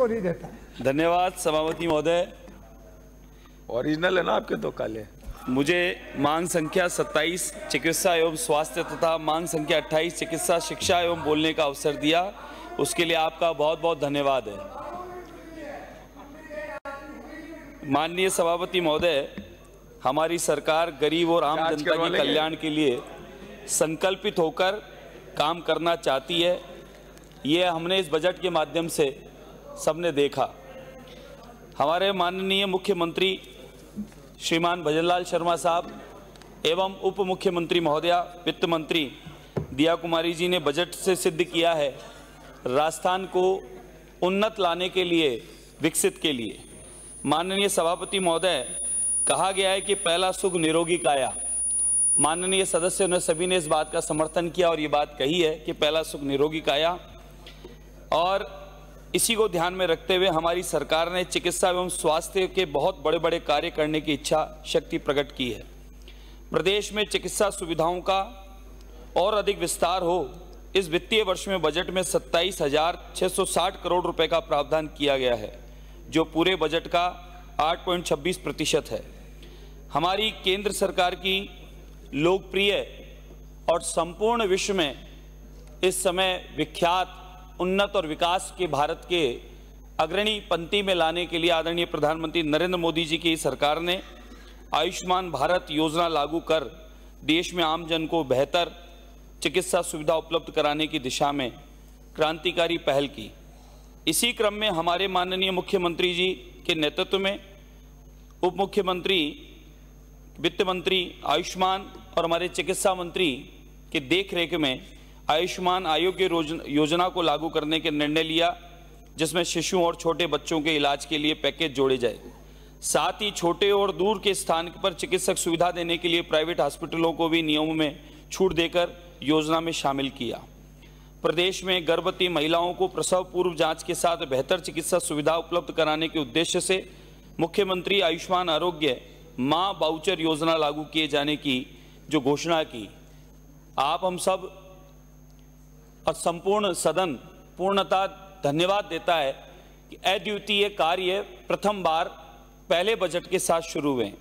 को नहीं देता धन्यवाद सभापति महोदय ओरिजिनल है ना आपके दो तो, काले मुझे मांग संख्या 27 चिकित्सा एवं स्वास्थ्य तथा मांग संख्या 28 चिकित्सा शिक्षा एवं बोलने का अवसर दिया उसके लिए आपका बहुत बहुत धन्यवाद है माननीय सभापति महोदय हमारी सरकार गरीब और आम जनता के कल्याण के लिए संकल्पित होकर काम करना चाहती है ये हमने इस बजट के माध्यम से सबने देखा हमारे माननीय मुख्यमंत्री श्रीमान भजनलाल शर्मा साहब एवं उप मुख्यमंत्री महोदया वित्त मंत्री दिया कुमारी जी ने बजट से सिद्ध किया है राजस्थान को उन्नत लाने के लिए विकसित के लिए माननीय सभापति महोदय कहा गया है कि पहला सुख निरोगी काया माननीय सदस्यों ने सभी ने इस बात का समर्थन किया और ये बात कही है कि पहला सुख निरोगी काया और इसी को ध्यान में रखते हुए हमारी सरकार ने चिकित्सा एवं स्वास्थ्य के बहुत बड़े बड़े कार्य करने की इच्छा शक्ति प्रकट की है प्रदेश में चिकित्सा सुविधाओं का और अधिक विस्तार हो इस वित्तीय वर्ष में बजट में सत्ताईस हजार छः सौ साठ करोड़ रुपए का प्रावधान किया गया है जो पूरे बजट का 8.26 प्रतिशत है हमारी केंद्र सरकार की लोकप्रिय और संपूर्ण विश्व में इस समय विख्यात उन्नत और विकास के भारत के अग्रणी पंक्ति में लाने के लिए आदरणीय प्रधानमंत्री नरेंद्र मोदी जी की सरकार ने आयुष्मान भारत योजना लागू कर देश में आमजन को बेहतर चिकित्सा सुविधा उपलब्ध कराने की दिशा में क्रांतिकारी पहल की इसी क्रम में हमारे माननीय मुख्यमंत्री जी के नेतृत्व में उप मुख्यमंत्री वित्त मंत्री आयुष्मान और हमारे चिकित्सा मंत्री के देखरेख में आयुष्मान आयोग योजना को लागू करने के निर्णय लिया जिसमें शिशु और छोटे बच्चों के इलाज के लिए पैकेज जोड़े जाए साथ ही छोटे और दूर के स्थान पर चिकित्सक सुविधा देने के लिए प्राइवेट हॉस्पिटलों को भी नियमों में छूट देकर योजना में शामिल किया प्रदेश में गर्भवती महिलाओं को प्रसव पूर्व जांच के साथ बेहतर चिकित्सा सुविधा उपलब्ध कराने के उद्देश्य से मुख्यमंत्री आयुष्मान आरोग्य माँ बाउचर योजना लागू किए जाने की जो घोषणा की आप हम सब और संपूर्ण सदन पूर्णतः धन्यवाद देता है कि अद्वितीय कार्य प्रथम बार पहले बजट के साथ शुरू हुए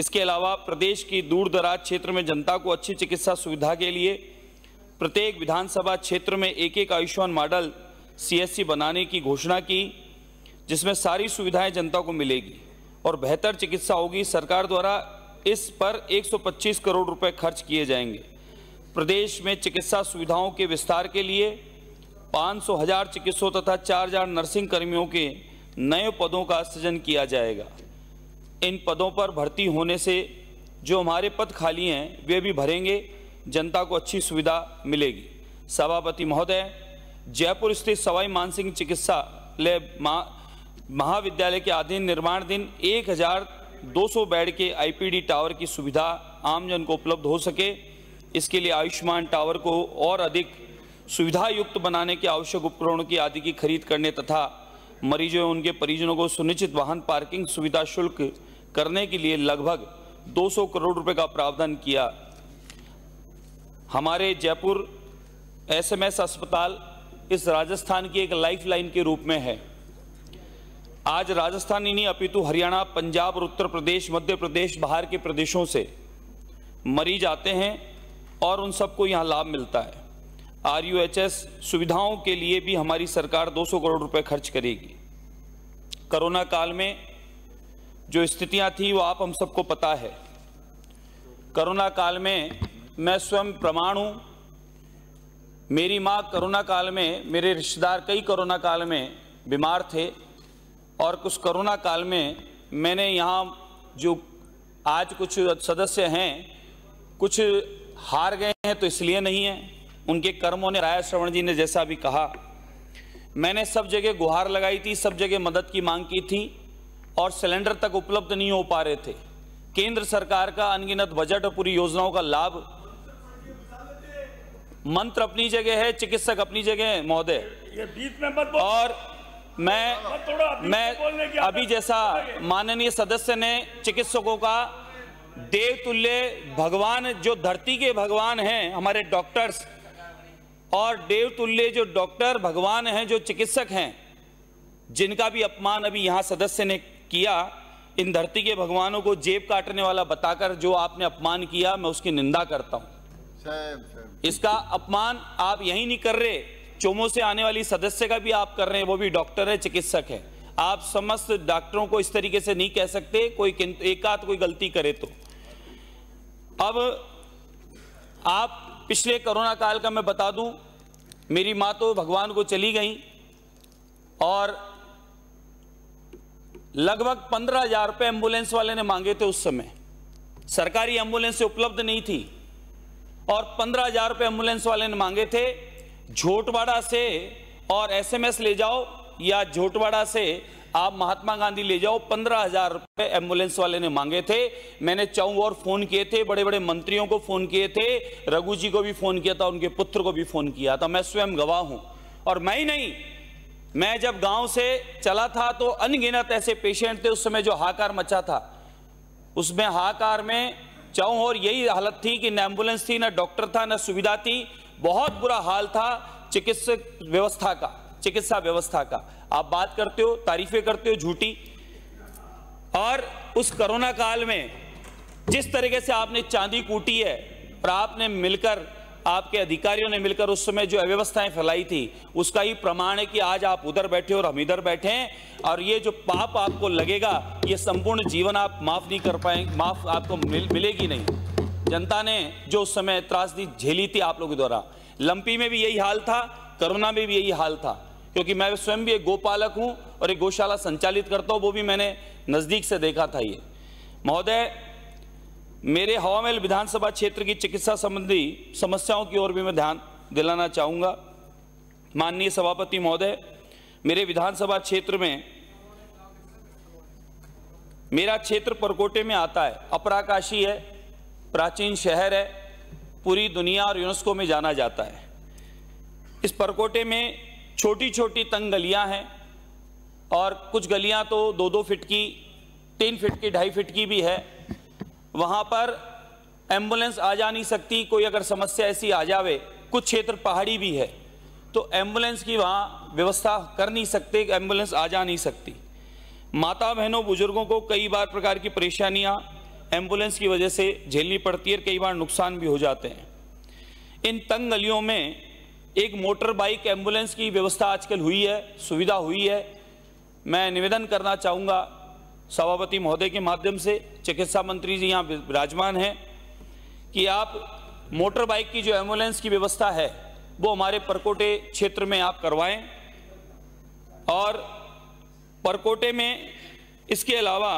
इसके अलावा प्रदेश की दूर दराज क्षेत्र में जनता को अच्छी चिकित्सा सुविधा के लिए प्रत्येक विधानसभा क्षेत्र में एक एक आयुष्मान मॉडल सीएससी बनाने की घोषणा की जिसमें सारी सुविधाएं जनता को मिलेगी और बेहतर चिकित्सा होगी सरकार द्वारा इस पर 125 करोड़ रुपए खर्च किए जाएंगे प्रदेश में चिकित्सा सुविधाओं के विस्तार के लिए पाँच सौ हजार चिकित्सों तथा चार हजार नर्सिंग कर्मियों के नए पदों का सृजन किया जाएगा इन पदों पर भर्ती होने से जो हमारे पद खाली हैं वे भी भरेंगे जनता को अच्छी सुविधा मिलेगी सभापति महोदय जयपुर स्थित सवाई मानसिंह चिकित्सा चिकित्सालय महाविद्यालय के अधीन निर्माण दो 1200 बेड के आईपीडी टावर की सुविधा आमजन को उपलब्ध हो सके इसके लिए आयुष्मान टावर को और अधिक सुविधा युक्त बनाने के आवश्यक उपकरणों की आदि की खरीद करने तथा मरीजों उनके परिजनों को सुनिश्चित वाहन पार्किंग सुविधा शुल्क करने के लिए लगभग 200 करोड़ रुपए का प्रावधान किया हमारे जयपुर एसएमएस अस्पताल इस राजस्थान की एक लाइफलाइन के रूप में है आज राजस्थान ही नहीं अपितु हरियाणा पंजाब और उत्तर प्रदेश मध्य प्रदेश बाहर के प्रदेशों से मरीज आते हैं और उन सबको यहाँ लाभ मिलता है एस सुविधाओं के लिए भी हमारी सरकार 200 करोड़ रुपए खर्च करेगी कोरोना काल में जो स्थितियाँ थी वो आप हम सबको पता है कोरोना काल में मैं स्वयं प्रमाण हूँ मेरी माँ कोरोना काल में मेरे रिश्तेदार कई कोरोना काल में बीमार थे और कुछ कोरोना काल में मैंने यहाँ जो आज कुछ सदस्य हैं कुछ हार गए हैं तो इसलिए नहीं है उनके कर्मों ने राय श्रवण जी ने जैसा भी कहा मैंने सब जगह गुहार लगाई थी सब जगह मदद की मांग की थी और सिलेंडर तक उपलब्ध नहीं हो पा रहे थे केंद्र सरकार का अनगिनत बजट और पूरी योजनाओं का लाभ मंत्र अपनी जगह है चिकित्सक अपनी जगह है महोदय और मैं मैं अभी जैसा माननीय सदस्य ने चिकित्सकों का देवतुल्य भगवान जो धरती के भगवान हैं हमारे डॉक्टर्स और देवतुल्य जो डॉक्टर भगवान हैं जो चिकित्सक हैं जिनका भी अपमान अभी यहाँ सदस्य ने किया इन धरती के भगवानों को जेब काटने वाला बताकर जो आपने अपमान किया मैं उसकी निंदा करता हूँ इसका अपमान आप यही नहीं कर रहे चोमो से आने वाली सदस्य का भी आप कर रहे हैं वो भी डॉक्टर है चिकित्सक है आप समस्त डॉक्टरों को इस तरीके से नहीं कह सकते कोई एकाध कोई गलती करे तो अब आप पिछले कोरोना काल का मैं बता दूं मेरी माँ तो भगवान को चली गई और लगभग पंद्रह हजार रुपये एम्बुलेंस वाले ने मांगे थे उस समय सरकारी एम्बुलेंस उपलब्ध नहीं थी और पंद्रह हजार रुपये एम्बुलेंस वाले ने मांगे थे झोटवाड़ा से और एसएमएस ले जाओ या झोटवाड़ा से आप महात्मा गांधी ले जाओ पंद्रह हजार रुपए एम्बुलेंस वाले ने मांगे थे मैंने चौं और फोन किए थे बड़े बड़े मंत्रियों को फोन किए थे रघु जी को भी फोन किया था उनके पुत्र को भी फोन किया था मैं स्वयं गवाह हूं और मैं ही नहीं मैं जब गांव से चला था तो अनगिनत ऐसे पेशेंट थे उस समय जो हाकार मचा था उसमें हाकार में चौं और यही हालत थी कि न एम्बुलेंस थी ना डॉक्टर था ना सुविधा थी बहुत बुरा हाल था चिकित्सक व्यवस्था का चिकित्सा व्यवस्था का आप बात करते हो तारीफें करते हो झूठी और उस कोरोना काल में जिस तरीके से आपने चांदी कूटी है और आपने मिलकर आपके अधिकारियों ने मिलकर उस समय जो अव्यवस्थाएं फैलाई थी उसका ही प्रमाण है कि आज आप उधर बैठे और हम इधर बैठे हैं और ये जो पाप आपको लगेगा ये संपूर्ण जीवन आप माफ नहीं कर पाएंगे माफ आपको मिल, मिलेगी नहीं जनता ने जो उस समय त्रासदी झेली थी आप लोगों द्वारा लंपी में भी यही हाल था कोरोना में भी यही हाल था क्योंकि मैं स्वयं भी एक गोपालक हूं और एक गौशाला संचालित करता हूं वो भी मैंने नज़दीक से देखा था ये महोदय मेरे हवामहल विधानसभा क्षेत्र की चिकित्सा संबंधी समस्याओं की ओर भी मैं ध्यान दिलाना चाहूंगा माननीय सभापति महोदय मेरे विधानसभा क्षेत्र में मेरा क्षेत्र परकोटे में आता है अपराकाशी है प्राचीन शहर है पूरी दुनिया और यूनेस्को में जाना जाता है इस परकोटे में छोटी छोटी तंग गलियां हैं और कुछ गलियां तो दो दो फिट की तीन फिट की ढाई फिट की भी है वहां पर एम्बुलेंस आ जा नहीं सकती कोई अगर समस्या ऐसी आ जावे कुछ क्षेत्र पहाड़ी भी है तो एम्बुलेंस की वहाँ व्यवस्था कर नहीं सकते एम्बुलेंस आ जा नहीं सकती माता बहनों बुजुर्गों को कई बार प्रकार की परेशानियाँ एम्बुलेंस की वजह से झेलनी पड़ती है कई बार नुकसान भी हो जाते हैं इन तंग गलियों में एक मोटर बाइक एम्बुलेंस की व्यवस्था आजकल हुई है सुविधा हुई है मैं निवेदन करना चाहूँगा सभापति महोदय के माध्यम से चिकित्सा मंत्री जी यहाँ विराजमान हैं कि आप मोटर बाइक की जो एम्बुलेंस की व्यवस्था है वो हमारे परकोटे क्षेत्र में आप करवाएं और परकोटे में इसके अलावा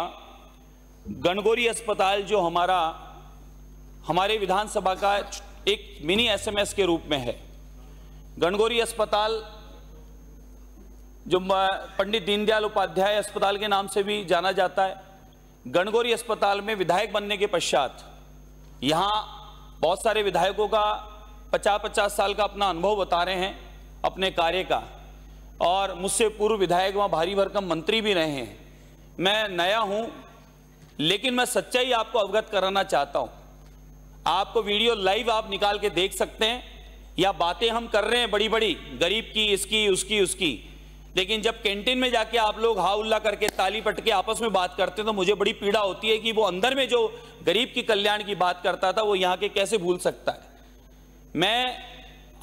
गणगोरी अस्पताल जो हमारा हमारे विधानसभा का एक मिनी एसएमएस के रूप में है गणगौरी अस्पताल जो पंडित दीनदयाल उपाध्याय अस्पताल के नाम से भी जाना जाता है गणगौरी अस्पताल में विधायक बनने के पश्चात यहाँ बहुत सारे विधायकों का पचास पचास साल का अपना अनुभव बता रहे हैं अपने कार्य का और मुझसे पूर्व विधायक वहाँ भारी भरकम मंत्री भी रहे हैं मैं नया हूँ लेकिन मैं सच्चाई आपको अवगत कराना चाहता हूँ आपको वीडियो लाइव आप निकाल के देख सकते हैं या बातें हम कर रहे हैं बड़ी बड़ी गरीब की इसकी उसकी उसकी लेकिन जब कैंटीन में जाके आप लोग हाउल्ला करके ताली पटके आपस में बात करते हैं तो मुझे बड़ी पीड़ा होती है कि वो अंदर में जो गरीब की कल्याण की बात करता था वो यहाँ के कैसे भूल सकता है मैं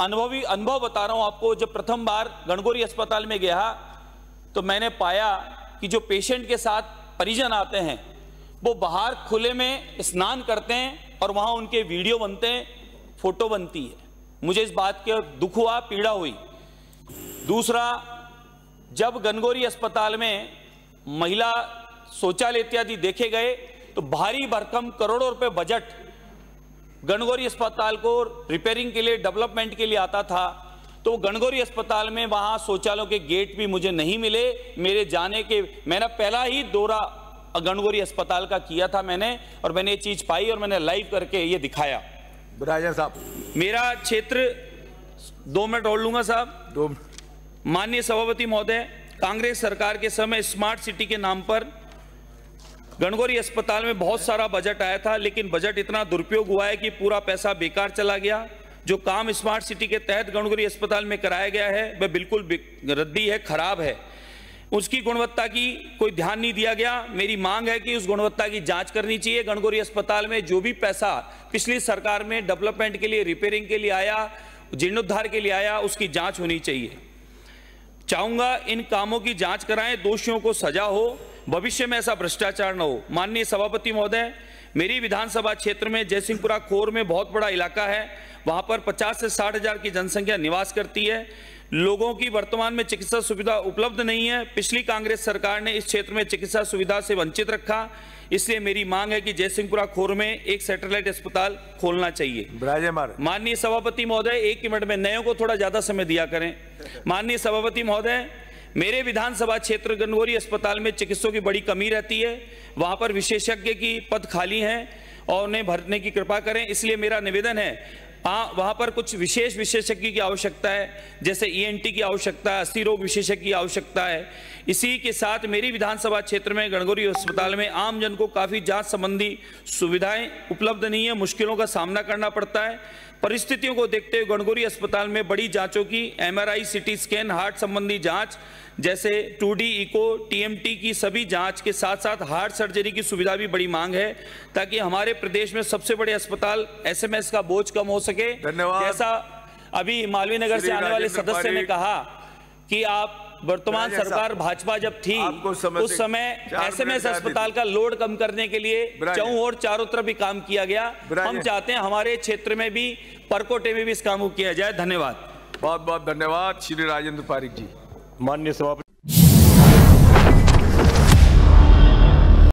अनुभवी अनुभव बता रहा हूँ आपको जब प्रथम बार गणगोरी अस्पताल में गया तो मैंने पाया कि जो पेशेंट के साथ परिजन आते हैं वो बाहर खुले में स्नान करते हैं और वहाँ उनके वीडियो बनते हैं फोटो बनती है मुझे इस बात के दुख हुआ पीड़ा हुई दूसरा जब गनगोरी अस्पताल में महिला शौचालय इत्यादि देखे गए तो भारी भरकम करोड़ों रुपए बजट गणगौरी अस्पताल को रिपेयरिंग के लिए डेवलपमेंट के लिए आता था तो गणगौरी अस्पताल में वहां शौचालयों के गेट भी मुझे नहीं मिले मेरे जाने के मेरा पहला ही दौरा गणगौरी अस्पताल का किया था मैंने और मैंने ये चीज पाई और मैंने लाइव करके ये दिखाया बधाइया साहब मेरा क्षेत्र दो मिनट और लूंगा साहब दो माननीय सभापति महोदय कांग्रेस सरकार के समय स्मार्ट सिटी के नाम पर गणगौरी अस्पताल में बहुत सारा बजट आया था लेकिन बजट इतना दुरुपयोग हुआ है कि पूरा पैसा बेकार चला गया जो काम स्मार्ट सिटी के तहत गणगौरी अस्पताल में कराया गया है वह बिल्कुल रद्दी है खराब है उसकी गुणवत्ता की कोई ध्यान नहीं दिया गया मेरी मांग है कि उस गुणवत्ता की जांच करनी चाहिए गणगौरी अस्पताल में जो भी पैसा पिछली सरकार में डेवलपमेंट के लिए रिपेयरिंग के लिए आया जीर्णोद्धार के लिए आया उसकी जांच होनी चाहिए चाहूंगा इन कामों की जांच कराएं दोषियों को सजा हो भविष्य में ऐसा भ्रष्टाचार न हो माननीय सभापति महोदय मेरी विधानसभा क्षेत्र में जयसिंहपुरा खोर में बहुत बड़ा इलाका है वहाँ पर पचास से साठ हज़ार की जनसंख्या निवास करती है लोगों की वर्तमान में चिकित्सा सुविधा उपलब्ध नहीं है पिछली कांग्रेस सरकार ने इस क्षेत्र में चिकित्सा सुविधा से वंचित रखा इसलिए मेरी मांग है कि जयसिंहपुरा खोर में एक सैटेलाइट अस्पताल खोलना चाहिए माननीय सभापति महोदय एक मिनट में नयों को थोड़ा ज्यादा समय दिया करें माननीय सभापति महोदय मेरे विधानसभा क्षेत्र गनगोरी अस्पताल में चिकित्सकों की बड़ी कमी रहती है वहां पर विशेषज्ञ की पद खाली है और उन्हें भरने की कृपा करें इसलिए मेरा निवेदन है हाँ वहाँ पर कुछ विशेष विशेषज्ञ की आवश्यकता है जैसे ईएनटी e की आवश्यकता है अस्थिरोग रोग विशेषज्ञ की आवश्यकता है इसी के साथ मेरी विधानसभा क्षेत्र में गणगौरी अस्पताल में आम जन को काफ़ी जांच संबंधी सुविधाएं उपलब्ध नहीं है मुश्किलों का सामना करना पड़ता है परिस्थितियों को देखते हुए गणगौरी अस्पताल में बड़ी जांचों की एमआरआई, सीटी स्कैन हार्ट संबंधी जांच जैसे 2D इको टीएमटी की सभी जांच के साथ साथ हार्ट सर्जरी की सुविधा भी बड़ी मांग है ताकि हमारे प्रदेश में सबसे बड़े अस्पताल एसएमएस का बोझ कम हो सके सके धन्यवाद जैसा अभी मालवीय नगर से आने वाले सदस्य ने कहा कि आप वर्तमान सरकार भाजपा जब थी उस समय एसएमएस अस्पताल का लोड कम करने के लिए चौं और चारों तरफ भी काम किया गया हम चाहते हैं हमारे क्षेत्र में भी परकोटे में भी इस काम को किया जाए धन्यवाद बहुत बहुत धन्यवाद श्री राजेंद्र पारिक जी माननीय सभा